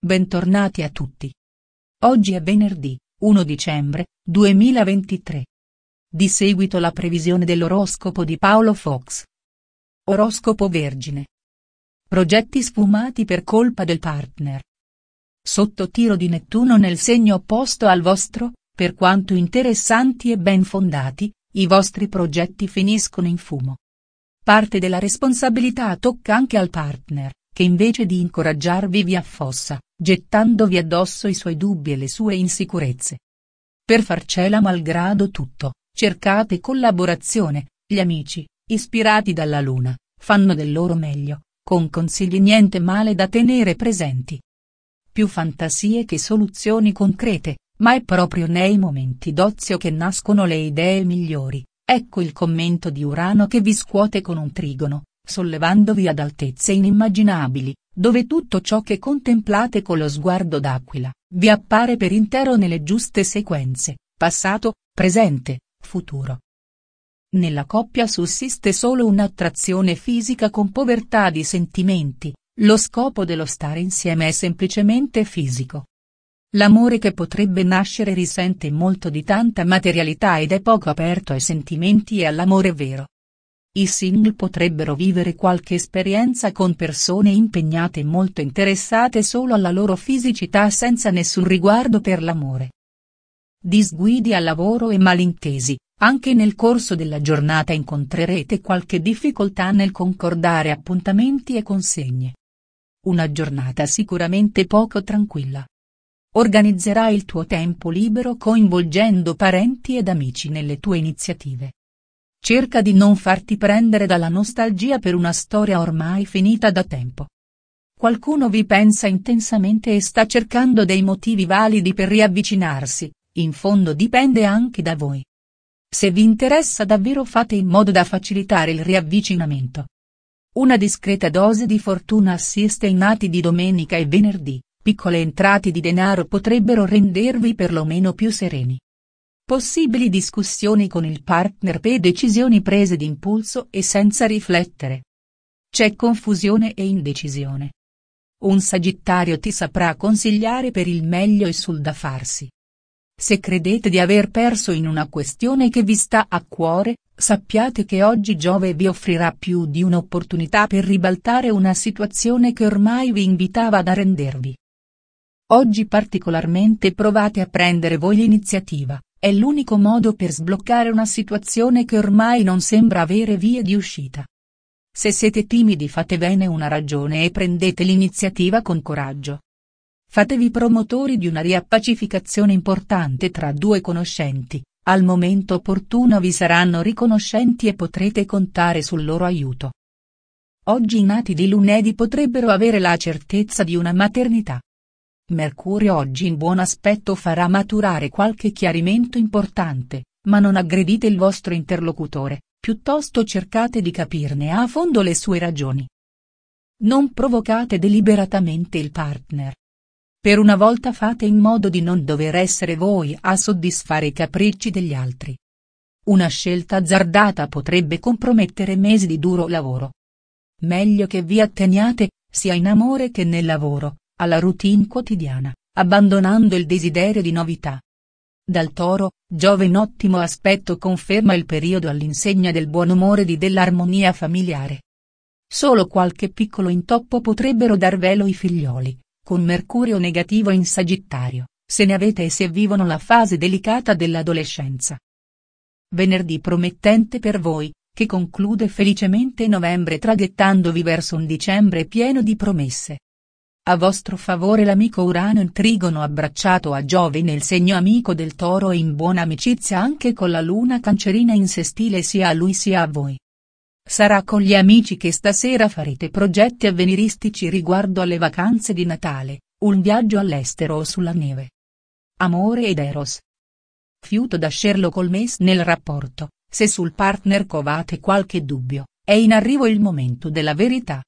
Bentornati a tutti. Oggi è venerdì, 1 dicembre, 2023. Di seguito la previsione dell'oroscopo di Paolo Fox. Oroscopo Vergine. Progetti sfumati per colpa del partner. Sotto tiro di Nettuno nel segno opposto al vostro, per quanto interessanti e ben fondati, i vostri progetti finiscono in fumo. Parte della responsabilità tocca anche al partner che invece di incoraggiarvi vi affossa, gettandovi addosso i suoi dubbi e le sue insicurezze. Per farcela malgrado tutto, cercate collaborazione, gli amici, ispirati dalla luna, fanno del loro meglio, con consigli niente male da tenere presenti. Più fantasie che soluzioni concrete, ma è proprio nei momenti d'ozio che nascono le idee migliori, ecco il commento di Urano che vi scuote con un trigono, sollevandovi ad altezze inimmaginabili, dove tutto ciò che contemplate con lo sguardo d'aquila, vi appare per intero nelle giuste sequenze, passato, presente, futuro. Nella coppia sussiste solo un'attrazione fisica con povertà di sentimenti, lo scopo dello stare insieme è semplicemente fisico. L'amore che potrebbe nascere risente molto di tanta materialità ed è poco aperto ai sentimenti e all'amore vero. I single potrebbero vivere qualche esperienza con persone impegnate e molto interessate solo alla loro fisicità senza nessun riguardo per l'amore. Disguidi al lavoro e malintesi, anche nel corso della giornata incontrerete qualche difficoltà nel concordare appuntamenti e consegne. Una giornata sicuramente poco tranquilla. Organizzerai il tuo tempo libero coinvolgendo parenti ed amici nelle tue iniziative. Cerca di non farti prendere dalla nostalgia per una storia ormai finita da tempo. Qualcuno vi pensa intensamente e sta cercando dei motivi validi per riavvicinarsi, in fondo dipende anche da voi. Se vi interessa davvero fate in modo da facilitare il riavvicinamento. Una discreta dose di fortuna assiste ai nati di domenica e venerdì, piccole entrate di denaro potrebbero rendervi perlomeno più sereni. Possibili discussioni con il partner per decisioni prese d'impulso e senza riflettere. C'è confusione e indecisione. Un sagittario ti saprà consigliare per il meglio e sul da farsi. Se credete di aver perso in una questione che vi sta a cuore, sappiate che oggi Giove vi offrirà più di un'opportunità per ribaltare una situazione che ormai vi invitava ad arrendervi. Oggi particolarmente provate a prendere voi l'iniziativa è l'unico modo per sbloccare una situazione che ormai non sembra avere vie di uscita. Se siete timidi fate bene una ragione e prendete l'iniziativa con coraggio. Fatevi promotori di una riappacificazione importante tra due conoscenti, al momento opportuno vi saranno riconoscenti e potrete contare sul loro aiuto. Oggi i nati di lunedì potrebbero avere la certezza di una maternità. Mercurio oggi in buon aspetto farà maturare qualche chiarimento importante, ma non aggredite il vostro interlocutore, piuttosto cercate di capirne a fondo le sue ragioni. Non provocate deliberatamente il partner. Per una volta fate in modo di non dover essere voi a soddisfare i capricci degli altri. Una scelta azzardata potrebbe compromettere mesi di duro lavoro. Meglio che vi atteniate, sia in amore che nel lavoro, alla routine quotidiana, abbandonando il desiderio di novità. Dal toro, Giove in ottimo aspetto conferma il periodo all'insegna del buon umore e dell'armonia familiare. Solo qualche piccolo intoppo potrebbero dar velo ai figlioli, con Mercurio negativo in Sagittario, se ne avete e se vivono la fase delicata dell'adolescenza. Venerdì promettente per voi, che conclude felicemente novembre traghettandovi verso un dicembre pieno di promesse. A vostro favore l'amico Urano in trigono abbracciato a Giove nel segno amico del toro e in buona amicizia anche con la luna cancerina in sestile sia a lui sia a voi. Sarà con gli amici che stasera farete progetti avveniristici riguardo alle vacanze di Natale, un viaggio all'estero o sulla neve. Amore ed Eros. Fiuto da Sherlock Holmes nel rapporto, se sul partner covate qualche dubbio, è in arrivo il momento della verità.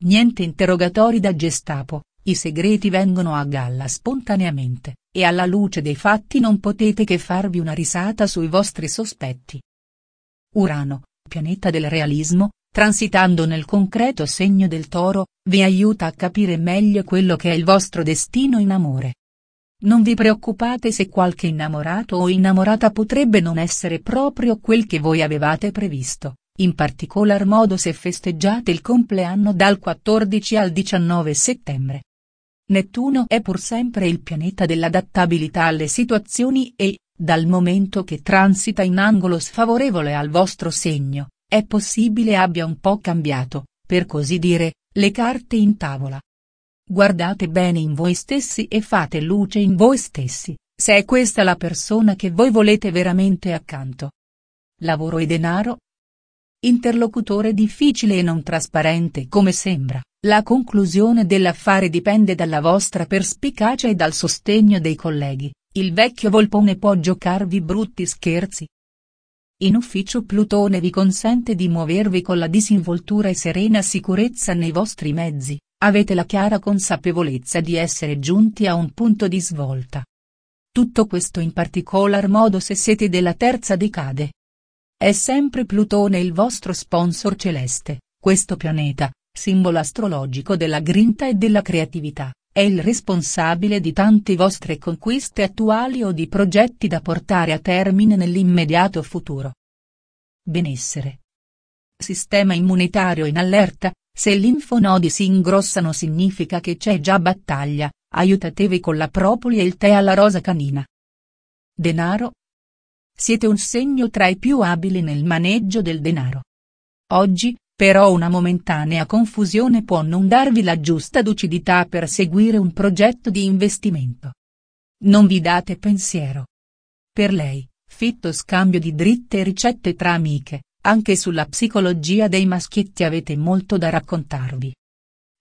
Niente interrogatori da Gestapo, i segreti vengono a galla spontaneamente, e alla luce dei fatti non potete che farvi una risata sui vostri sospetti. Urano, pianeta del realismo, transitando nel concreto segno del toro, vi aiuta a capire meglio quello che è il vostro destino in amore. Non vi preoccupate se qualche innamorato o innamorata potrebbe non essere proprio quel che voi avevate previsto, in particolar modo se festeggiate il compleanno dal 14 al 19 settembre. Nettuno è pur sempre il pianeta dell'adattabilità alle situazioni e, dal momento che transita in angolo sfavorevole al vostro segno, è possibile abbia un po' cambiato, per così dire, le carte in tavola. Guardate bene in voi stessi e fate luce in voi stessi, se è questa la persona che voi volete veramente accanto. Lavoro e denaro, Interlocutore difficile e non trasparente come sembra, la conclusione dell'affare dipende dalla vostra perspicacia e dal sostegno dei colleghi, il vecchio Volpone può giocarvi brutti scherzi. In ufficio Plutone vi consente di muovervi con la disinvoltura e serena sicurezza nei vostri mezzi, avete la chiara consapevolezza di essere giunti a un punto di svolta. Tutto questo in particolar modo se siete della terza decade, è sempre Plutone il vostro sponsor celeste, questo pianeta, simbolo astrologico della grinta e della creatività, è il responsabile di tante vostre conquiste attuali o di progetti da portare a termine nell'immediato futuro. Benessere. Sistema immunitario in allerta, se i linfonodi si ingrossano significa che c'è già battaglia, aiutatevi con la propoli e il tè alla rosa canina. Denaro, siete un segno tra i più abili nel maneggio del denaro. Oggi, però una momentanea confusione può non darvi la giusta lucidità per seguire un progetto di investimento. Non vi date pensiero. Per lei, fitto scambio di dritte ricette tra amiche, anche sulla psicologia dei maschietti avete molto da raccontarvi.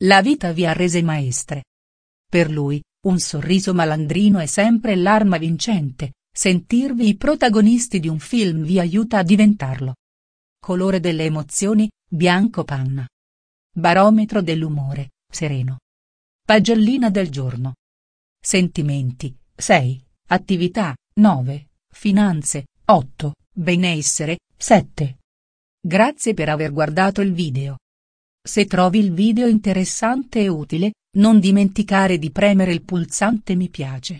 La vita vi ha rese maestre. Per lui, un sorriso malandrino è sempre l'arma vincente, Sentirvi i protagonisti di un film vi aiuta a diventarlo. Colore delle emozioni, bianco panna. Barometro dell'umore, sereno. Pagellina del giorno. Sentimenti, 6, attività, 9, finanze, 8, benessere, 7. Grazie per aver guardato il video. Se trovi il video interessante e utile, non dimenticare di premere il pulsante mi piace